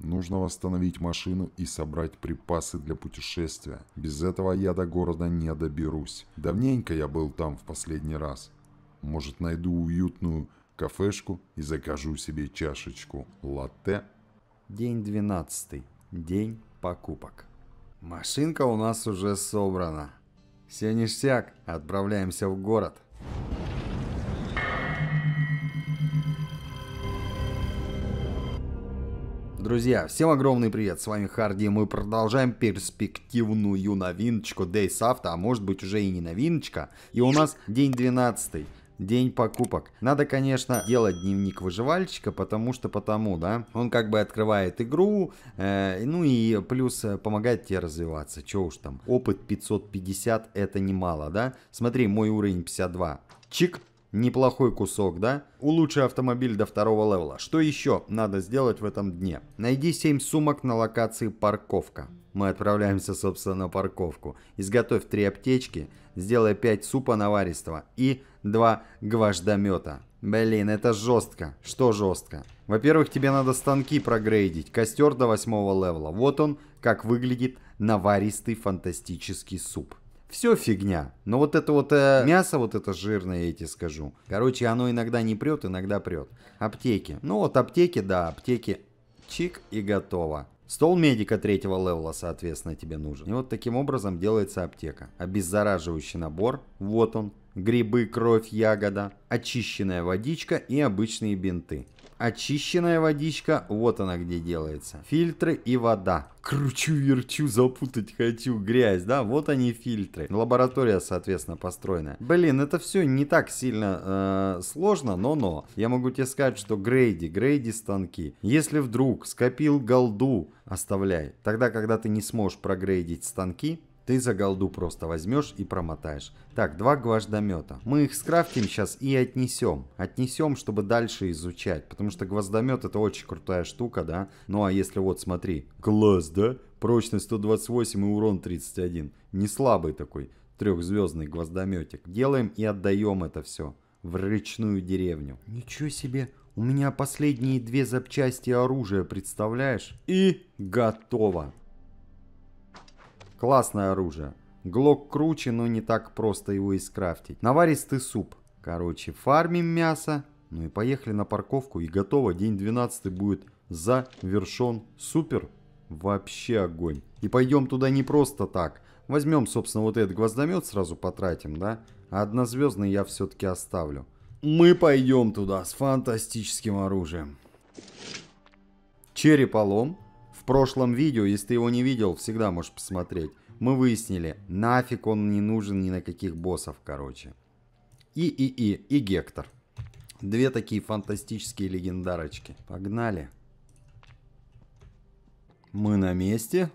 Нужно восстановить машину и собрать припасы для путешествия. Без этого я до города не доберусь. Давненько я был там в последний раз. Может, найду уютную кафешку и закажу себе чашечку латте? День 12. День покупок. Машинка у нас уже собрана. Все ништяк, отправляемся в город. друзья, всем огромный привет, с вами Харди, мы продолжаем перспективную новиночку Days After, а может быть уже и не новиночка, и у нас день 12 день покупок. Надо, конечно, делать дневник выживальщика, потому что потому, да. Он как бы открывает игру, э, ну и плюс э, помогает тебе развиваться. Че уж там, опыт 550 это немало, да. Смотри, мой уровень 52. Чик, Неплохой кусок, да? Улучши автомобиль до второго левела. Что еще надо сделать в этом дне? Найди 7 сумок на локации парковка. Мы отправляемся, собственно, на парковку. Изготовь 3 аптечки, сделай 5 супа наваристого и 2 гвождомета. Блин, это жестко. Что жестко? Во-первых, тебе надо станки прогрейдить. Костер до восьмого левела. Вот он, как выглядит наваристый фантастический суп все фигня. Но вот это вот э, мясо, вот это жирное, я тебе скажу. Короче, оно иногда не прет, иногда прет. Аптеки. Ну вот аптеки, да, аптеки. Чик и готово. Стол медика третьего левела, соответственно, тебе нужен. И вот таким образом делается аптека. Обеззараживающий набор, вот он. Грибы, кровь, ягода, очищенная водичка и обычные бинты. Очищенная водичка, вот она где делается. Фильтры и вода. Кручу-верчу, запутать хочу, грязь, да? Вот они фильтры. Лаборатория, соответственно, построена. Блин, это все не так сильно э, сложно, но-но. Я могу тебе сказать, что грейди, грейди станки. Если вдруг скопил голду, оставляй. Тогда, когда ты не сможешь прогрейдить станки, ты за голду просто возьмешь и промотаешь. Так, два гвоздомета. Мы их скрафтим сейчас и отнесем. Отнесем, чтобы дальше изучать. Потому что гвоздомет это очень крутая штука, да? Ну а если вот, смотри. Класс, да? Прочность 128 и урон 31. Не слабый такой трехзвездный гвоздометик. Делаем и отдаем это все в рычную деревню. Ничего себе, у меня последние две запчасти оружия, представляешь? И готово. Классное оружие. Глок круче, но не так просто его и скрафтить. Наваристый суп. Короче, фармим мясо. Ну и поехали на парковку. И готово. День 12 будет завершен. Супер. Вообще огонь. И пойдем туда не просто так. Возьмем, собственно, вот этот гвоздомет сразу потратим, да? А однозвездный я все-таки оставлю. Мы пойдем туда с фантастическим оружием. Череполом прошлом видео, если ты его не видел, всегда можешь посмотреть. Мы выяснили, нафиг он не нужен ни на каких боссов, короче. И, и, и, и Гектор. Две такие фантастические легендарочки. Погнали. Мы на месте.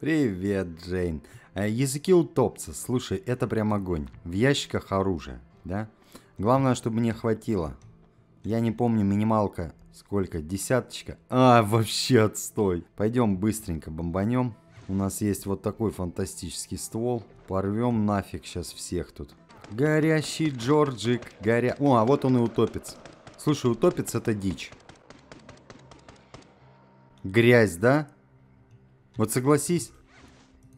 Привет, Джейн. Э, языки у Слушай, это прям огонь. В ящиках оружие, да? Главное, чтобы мне хватило. Я не помню, минималка сколько, десяточка? А, вообще отстой. Пойдем быстренько бомбанем. У нас есть вот такой фантастический ствол. Порвем нафиг сейчас всех тут. Горящий Джорджик, горя... О, а вот он и утопец. Слушай, утопец это дичь. Грязь, да? Вот согласись.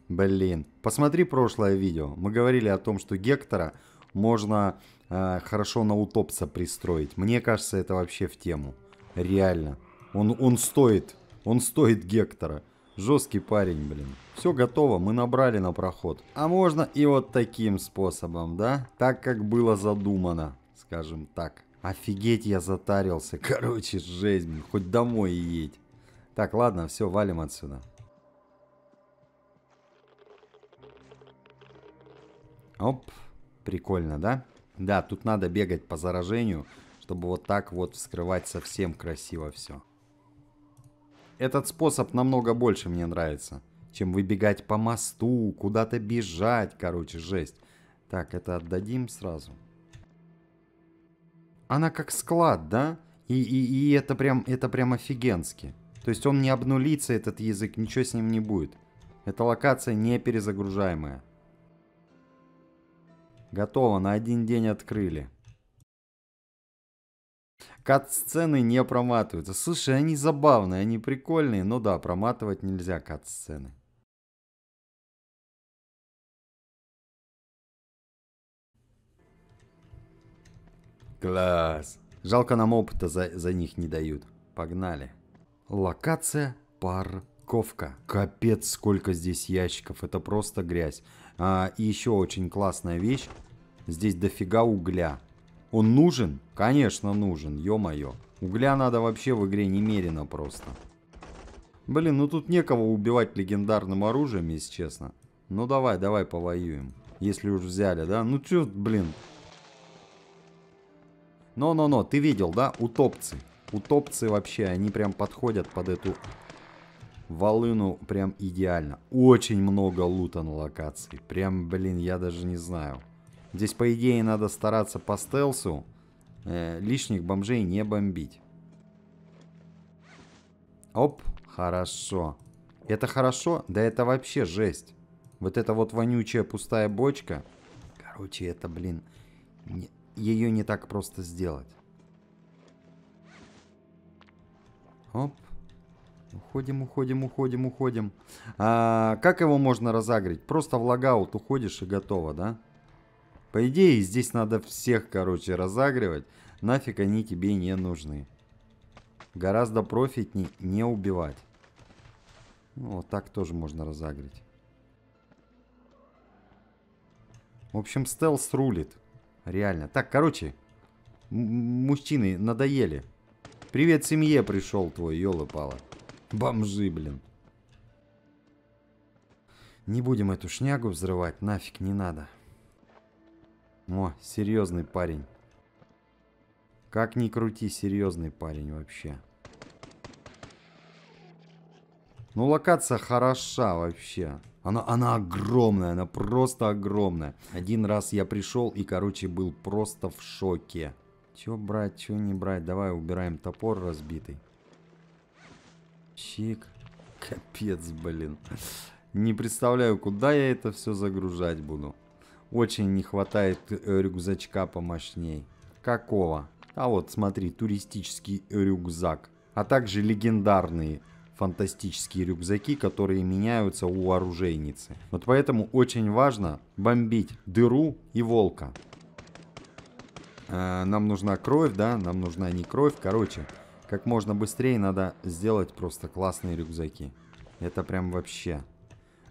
Блин, посмотри прошлое видео. Мы говорили о том, что Гектора можно а, хорошо на утопца пристроить. Мне кажется, это вообще в тему. Реально. Он, он стоит. Он стоит Гектора. Жесткий парень, блин. Все готово, мы набрали на проход. А можно и вот таким способом, да? Так, как было задумано, скажем так. Офигеть, я затарился. Короче, жесть, блин. Хоть домой и едь. Так, ладно, все, валим отсюда. Оп, прикольно, да? Да, тут надо бегать по заражению, чтобы вот так вот вскрывать совсем красиво все. Этот способ намного больше мне нравится, чем выбегать по мосту, куда-то бежать, короче, жесть. Так, это отдадим сразу. Она как склад, да? И, и, и это прям, это прям офигенски. То есть он не обнулится, этот язык, ничего с ним не будет. Эта локация не перезагружаемая. Готово, на один день открыли. Кат-сцены не проматываются. Слушай, они забавные, они прикольные. Ну да, проматывать нельзя кат-сцены. Класс. Жалко, нам опыта за, за них не дают. Погнали. Локация парковка. Капец, сколько здесь ящиков. Это просто грязь. А, и еще очень классная вещь. Здесь дофига угля. Он нужен? Конечно нужен, ё-моё. Угля надо вообще в игре немерено просто. Блин, ну тут некого убивать легендарным оружием, если честно. Ну давай, давай повоюем. Если уж взяли, да? Ну чё, блин. Но-но-но, ты видел, да? Утопцы. Утопцы вообще, они прям подходят под эту Волыну прям идеально. Очень много лута на локации. Прям, блин, я даже не знаю. Здесь, по идее, надо стараться по стелсу. Э, лишних бомжей не бомбить. Оп, хорошо. Это хорошо? Да это вообще жесть. Вот эта вот вонючая пустая бочка. Короче, это, блин, не, ее не так просто сделать. Оп, Уходим, уходим, уходим, уходим. А, как его можно разагрить? Просто в логаут уходишь и готово, да? По идее, здесь надо всех, короче, разагривать. Нафиг они тебе не нужны. Гораздо профитнее не убивать. Ну, вот так тоже можно разагрить. В общем, стелс рулит. Реально. Так, короче, мужчины надоели. Привет семье пришел твой, елы-палы. Бомжи, блин. Не будем эту шнягу взрывать, нафиг не надо. О, серьезный парень. Как ни крути, серьезный парень вообще. Ну, локация хороша вообще. Она, она огромная, она просто огромная. Один раз я пришел и, короче, был просто в шоке. Че брать, чё не брать? Давай убираем топор разбитый. Чик, Капец, блин. Не представляю, куда я это все загружать буду. Очень не хватает э, рюкзачка помощней. Какого? А вот, смотри, туристический рюкзак. А также легендарные фантастические рюкзаки, которые меняются у оружейницы. Вот поэтому очень важно бомбить дыру и волка. Э, нам нужна кровь, да? Нам нужна не кровь. Короче, как можно быстрее надо сделать просто классные рюкзаки. Это прям вообще.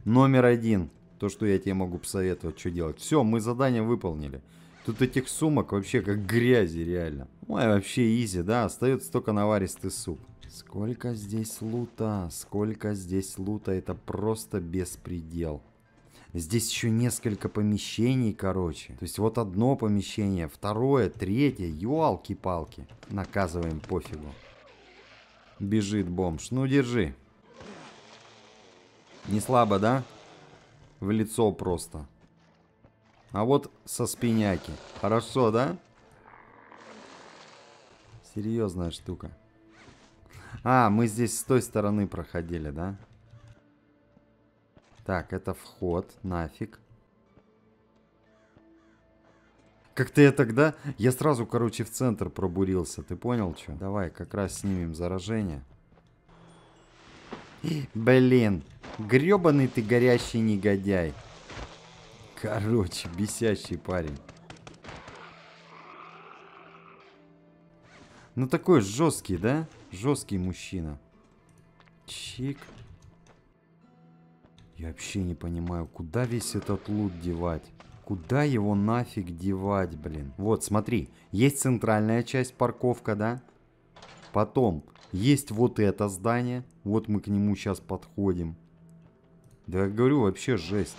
Номер один. То, что я тебе могу посоветовать, что делать. Все, мы задание выполнили. Тут этих сумок вообще как грязи, реально. Ой, вообще изи, да? Остается только наваристый суп. Сколько здесь лута, сколько здесь лута, это просто беспредел. Здесь еще несколько помещений, короче. То есть вот одно помещение, второе, третье, юалки-палки. Наказываем пофигу. Бежит бомж. Ну, держи. Не слабо, да? В лицо просто. А вот со спиняки. Хорошо, да? Серьезная штука. А, мы здесь с той стороны проходили, да? Так, это вход, нафиг. Как то я тогда? Я сразу, короче, в центр пробурился. Ты понял, что? Давай, как раз снимем заражение. Блин, гребаный ты горящий негодяй. Короче, бесящий парень. Ну такой жесткий, да? Жесткий мужчина. Чик. Я вообще не понимаю, куда весь этот лут девать. Куда его нафиг девать, блин? Вот, смотри, есть центральная часть парковка, да? Потом, есть вот это здание. Вот мы к нему сейчас подходим. Да я говорю, вообще жесть.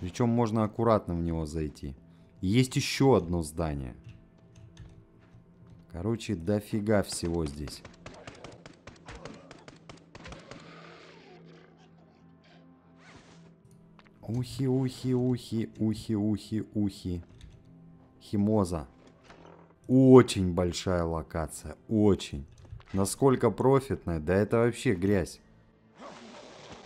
Причем можно аккуратно в него зайти. Есть еще одно здание. Короче, дофига всего здесь. Ухи, ухи, ухи, ухи, ухи, ухи. Химоза. Очень большая локация, очень. Насколько профитная, да это вообще грязь.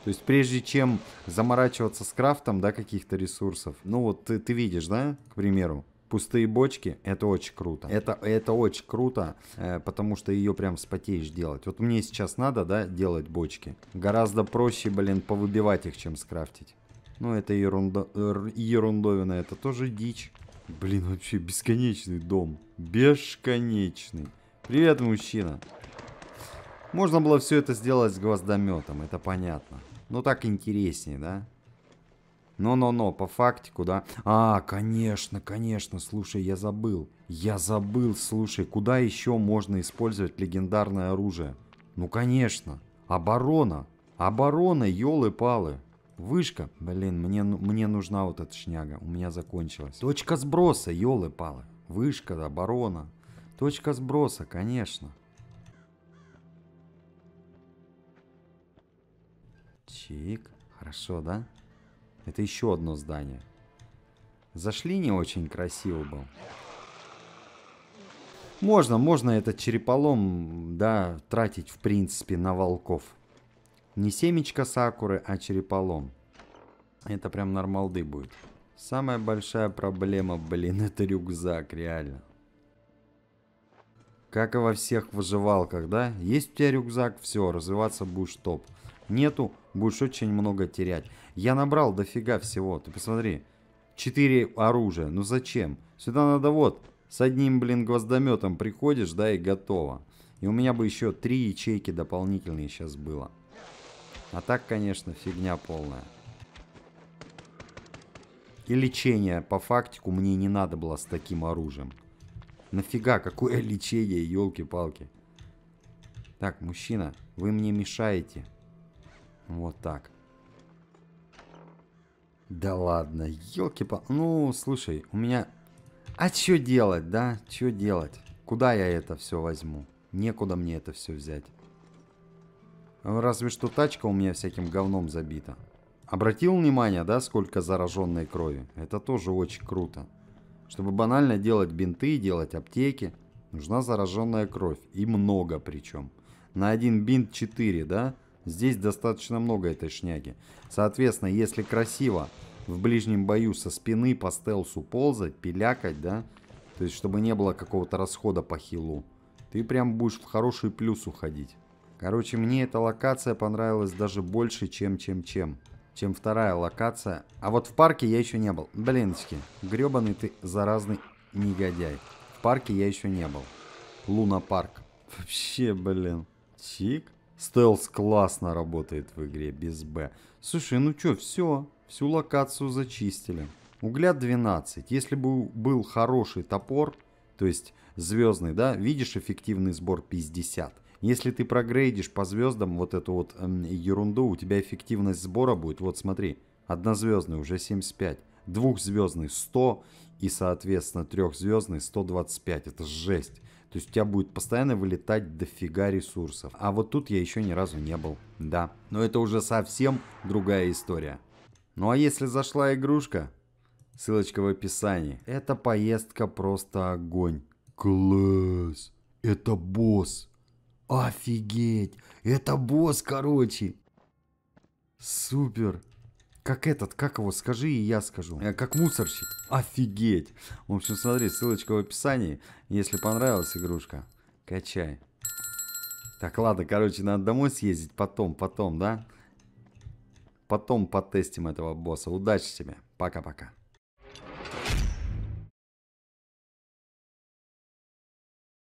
То есть прежде чем заморачиваться с крафтом, да, каких-то ресурсов. Ну вот ты, ты видишь, да, к примеру, пустые бочки, это очень круто. Это, это очень круто, э, потому что ее прям спотеешь делать. Вот мне сейчас надо, да, делать бочки. Гораздо проще, блин, повыбивать их, чем скрафтить. Ну это ерунда, ерундовина, это тоже дичь. Блин, вообще бесконечный дом. Бесконечный. Привет, мужчина. Можно было все это сделать с гвоздометом, это понятно. Но так интереснее, да? Но-но-но, по фактику, да? А, конечно, конечно, слушай, я забыл. Я забыл, слушай, куда еще можно использовать легендарное оружие? Ну, конечно, оборона. Оборона, елы-палы. Вышка, блин, мне, ну, мне нужна вот эта шняга, у меня закончилась. Точка сброса, елы-палы. Вышка, оборона, Точка сброса, конечно. Чик, хорошо, да? Это еще одно здание. Зашли не очень красиво был. Можно, можно этот череполом, да, тратить, в принципе, на волков. Не семечко сакуры, а череполом. Это прям нормалды будет. Самая большая проблема, блин, это рюкзак, реально. Как и во всех выживалках, да? Есть у тебя рюкзак, все, развиваться будешь топ. Нету, будешь очень много терять. Я набрал дофига всего, ты посмотри. Четыре оружия, ну зачем? Сюда надо вот, с одним, блин, гвоздометом приходишь, да, и готово. И у меня бы еще три ячейки дополнительные сейчас было. А так, конечно, фигня полная. И лечение по фактику мне не надо было с таким оружием. Нафига, какое лечение, елки-палки. Так, мужчина, вы мне мешаете. Вот так. Да ладно, елки-палки. Ну, слушай, у меня... А что делать, да? Что делать? Куда я это все возьму? Некуда мне это все взять. Ну, разве что тачка у меня всяким говном забита. Обратил внимание, да, сколько зараженной крови? Это тоже очень круто. Чтобы банально делать бинты, делать аптеки, нужна зараженная кровь. И много причем. На один бинт 4, да? Здесь достаточно много этой шняги. Соответственно, если красиво в ближнем бою со спины по стелсу ползать, пилякать, да? То есть, чтобы не было какого-то расхода по хилу. Ты прям будешь в хороший плюс уходить. Короче, мне эта локация понравилась даже больше, чем чем-чем. Чем вторая локация. А вот в парке я еще не был. Блинчики, гребаный ты заразный негодяй. В парке я еще не был. Луна парк. Вообще, блин. Чик. Стелс классно работает в игре без Б. Слушай, ну чё, все, всю локацию зачистили. Угля 12. Если бы был хороший топор, то есть звездный, да, видишь эффективный сбор 50. Если ты прогрейдишь по звездам вот эту вот э, ерунду, у тебя эффективность сбора будет, вот смотри, однозвездный уже 75, двухзвездный 100 и, соответственно, трехзвездный 125. Это жесть. То есть у тебя будет постоянно вылетать дофига ресурсов. А вот тут я еще ни разу не был. Да, но это уже совсем другая история. Ну а если зашла игрушка, ссылочка в описании. Эта поездка просто огонь. Класс! Это босс! Офигеть! Это босс, короче! Супер! Как этот, как его, скажи и я скажу. Э, как мусорщик. Офигеть! В общем, смотри, ссылочка в описании. Если понравилась игрушка, качай. Так, ладно, короче, надо домой съездить потом, потом, да? Потом потестим этого босса. Удачи тебе. Пока-пока.